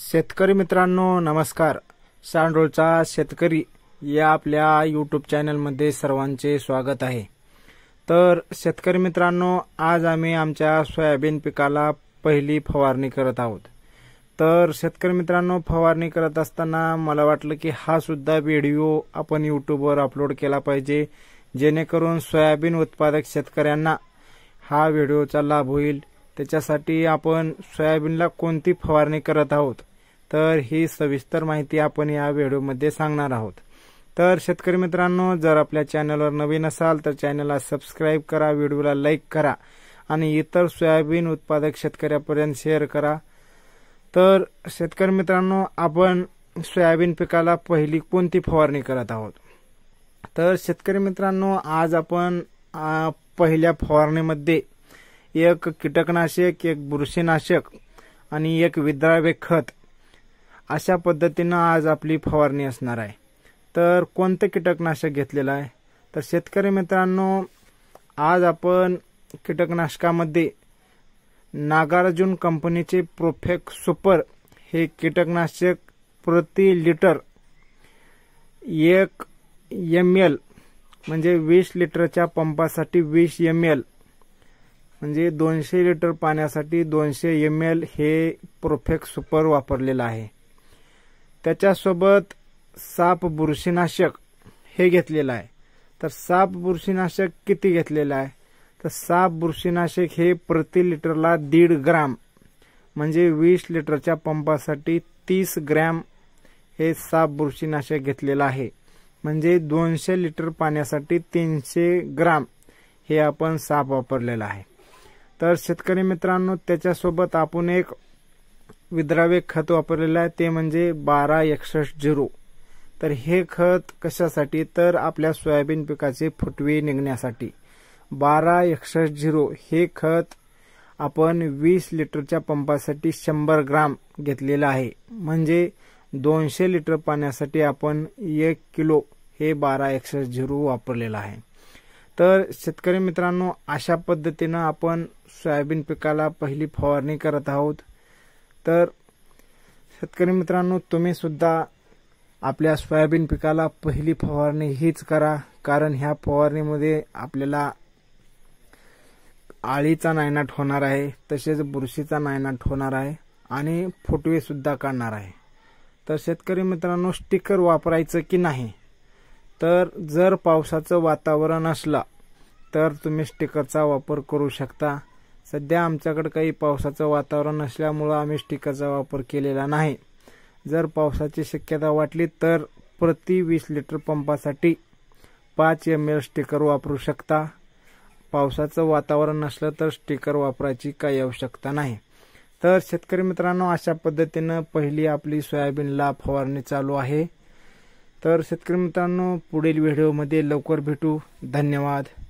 शेतकरी मित्रांनो नमस्कार सांडोळचा शेतकरी या आपल्या यूट्यूब चॅनलमध्ये सर्वांचे स्वागत आहे तर शेतकरी मित्रांनो आज आम्ही आमच्या सोयाबीन पिकाला पहिली फवारणी करत आहोत तर शेतकरी मित्रांनो फवारणी करत असताना मला वाटलं की हा सुद्धा व्हिडिओ आपण यूट्यूबवर अपलोड केला पाहिजे जेणेकरून सोयाबीन उत्पादक शेतकऱ्यांना हा व्हिडिओचा लाभ होईल त्याच्यासाठी आपण सोयाबीनला कोणती फवारणी करत आहोत तर ही सविस्तर माहिती आपण या व्हिडिओमध्ये सांगणार आहोत तर शेतकरी मित्रांनो जर आपल्या चॅनलवर नवीन असाल तर चॅनलला सबस्क्राईब करा व्हिडिओला लाईक करा आणि इतर सोयाबीन उत्पादक शेतकऱ्यापर्यंत शेअर करा तर शेतकरी मित्रांनो आपण सोयाबीन पिकाला पहिली कोणती फवारणी करत आहोत तर शेतकरी मित्रांनो आज आपण पहिल्या फवारणीमध्ये एक कीटकनाशक एक बुरशीनाशक आणि एक विद्राव्य खत अशा पद्धतीनं आज आपली फवारणी असणार आहे तर कोणतं कीटकनाशक घेतलेलं आहे तर शेतकरी मित्रांनो आज आपण कीटकनाशकामध्ये नागार्जुन कंपनीचे प्रोफेक सुपर हे कीटकनाशक प्रति लिटर एक एम एल म्हणजे वीस लिटरच्या पंपासाठी वीस एम एल म्हणजे दोनशे लिटर पाण्यासाठी दोनशे एम एल हे प्रोफेक्ट सुपर वापरलेलं आहे त्याच्यासोबत साप बुरशीनाशक हे घेतलेलं आहे तर साप बुरशीनाशक किती घेतलेलं आहे तर साप बुरशीनाशक हे प्रति लिटरला दीड ग्राम म्हणजे वीस लिटरच्या पंपासाठी तीस ग्रॅम हे साप बुरशीनाशक घेतलेलं आहे म्हणजे दोनशे लिटर पाण्यासाठी तीनशे ग्राम हे आपण साप वापरलेलं आहे तर शेतकरी मित्रांनो त्याच्यासोबत आपण एक विद्रावे खत वापरलेलं आहे ते म्हणजे बारा एकसष्ट झिरो तर हे खत कशासाठी तर आपल्या सोयाबीन पिकाचे फुटवे निघण्यासाठी बारा एकसष्ट झिरो हे खत आपण वीस लिटरच्या पंपासाठी शंभर ग्राम घेतलेलं आहे म्हणजे दोनशे लिटर पाण्यासाठी आपण एक किलो हे बारा एकसष्ट झिरो वापरलेलं आहे तर शेतकरी मित्रांनो अशा पद्धतीनं आपण सोयाबीन पिकाला पहिली फवारणी करत आहोत तर शेतकरी मित्रांनो तुम्ही सुद्धा आपल्या सोयाबीन पिकाला पहिली फवारणी हीच करा कारण ह्या फवारणीमध्ये आपल्याला आळीचा नायनाट होणार आहे तसेच बुरशीचा नायनाट होणार आहे आणि फुटवे सुद्धा काढणार आहे तर शेतकरी मित्रांनो स्टिकर वापरायचं की नाही तर जर पावसाचं वातावरण असलं तर तुम्ही स्टिकरचा वापर करू शकता सध्या आमच्याकडे काही पावसाचं वातावरण नसल्यामुळं आम्ही स्टिकरचा वापर केलेला नाही जर पावसाची शक्यता वाटली तर प्रति वीस लिटर पंपासाठी पाच एम एल स्टिकर वापरू शकता पावसाचं वातावरण नसलं तर स्टिकर वापरायची काही आवश्यकता नाही तर शेतकरी मित्रांनो अशा पद्धतीनं पहिली आपली सोयाबीनला फवारणी चालू आहे तर शेतकरी मित्रांनो पुढील व्हिडिओमध्ये लवकर भेटू धन्यवाद